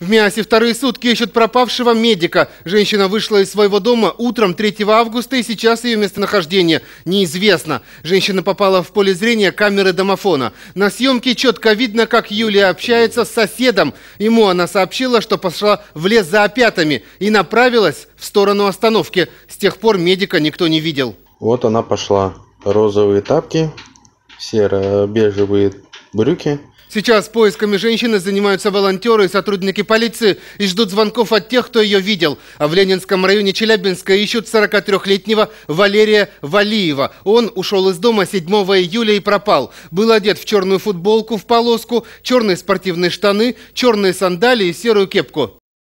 В Миасе вторые сутки ищут пропавшего медика. Женщина вышла из своего дома утром 3 августа и сейчас ее местонахождение неизвестно. Женщина попала в поле зрения камеры домофона. На съемке четко видно, как Юлия общается с соседом. Ему она сообщила, что пошла в лес за опятами и направилась в сторону остановки. С тех пор медика никто не видел. Вот она пошла. Розовые тапки, серо-бежевые брюки – Сейчас поисками женщины занимаются волонтеры и сотрудники полиции и ждут звонков от тех, кто ее видел. А в Ленинском районе Челябинска ищут 43-летнего Валерия Валиева. Он ушел из дома 7 июля и пропал. Был одет в черную футболку в полоску, черные спортивные штаны, черные сандалии и серую кепку.